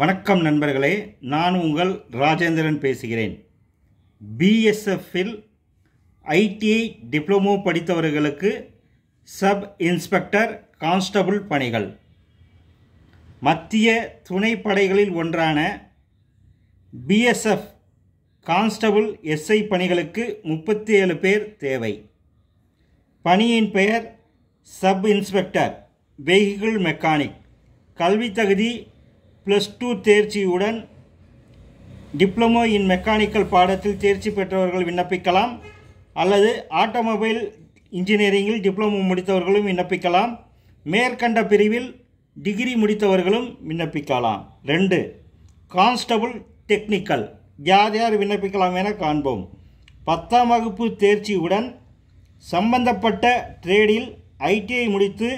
வணக்கம் நண்பர்களே நான் உங்கள் ராஜேந்திரன் பேசுகிறேன் பிஎஸ்எஃப்பில் ஐடிஐ டிப்ளமோ படித்தவர்களுக்கு சப் இன்ஸ்பெக்டர் கான்ஸ்டபுள் பணிகள் மத்திய துணைப்படைகளில் ஒன்றான பிஎஸ்எஃப் கான்ஸ்டபுள் எஸ்ஐ பணிகளுக்கு முப்பத்தி ஏழு பேர் தேவை பணியின் பெயர் சப் இன்ஸ்பெக்டர் வெஹிக்கிள் மெக்கானிக் கல்வி தகுதி ப்ளஸ் டூ தேர்ச்சியுடன் டிப்ளமோ இன் மெக்கானிக்கல் பாடத்தில் தேர்ச்சி பெற்றவர்கள் விண்ணப்பிக்கலாம் அல்லது ஆட்டோமொபைல் இன்ஜினியரிங்கில் டிப்ளமோ முடித்தவர்களும் விண்ணப்பிக்கலாம் மேற்கண்ட பிரிவில் டிகிரி முடித்தவர்களும் விண்ணப்பிக்கலாம் ரெண்டு கான்ஸ்டபுள் டெக்னிக்கல் யார் யார் விண்ணப்பிக்கலாம் என காண்போம் பத்தாம் வகுப்பு தேர்ச்சியுடன் சம்பந்தப்பட்ட ட்ரேடில் ஐடிஐ முடித்து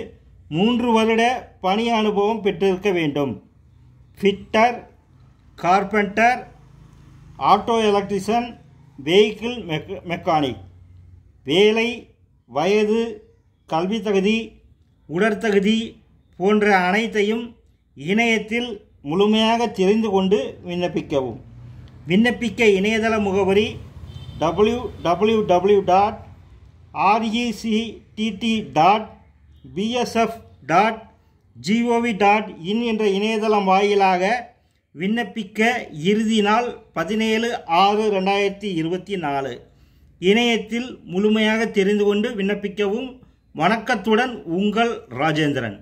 மூன்று வருட பணி அனுபவம் பெற்றிருக்க வேண்டும் fitter carpenter auto electrician vehicle mech mechanic வேலை வயது கல்வி தகுதி உடற்தகுதி போன்ற அனைத்தையும் இணையத்தில் முழுமையாக தெரிந்து கொண்டு விண்ணப்பிக்கவும் விண்ணப்பிக்க இணையதள முகவரி W W W dot R E C T T dot BSF dot G O V dot in என்ற இணையதளம் வாயிலாக விண்ணப்பிக்க இறுதி நாள் பதினேழு ஆறு ரெண்டாயிரத்தி இருபத்தி நாலு இணையத்தில் முழுமையாக தெரிந்து கொண்டு விண்ணப்பிக்கவும் வணக்கத்துடன் உங்கள் ராஜேந்திரன்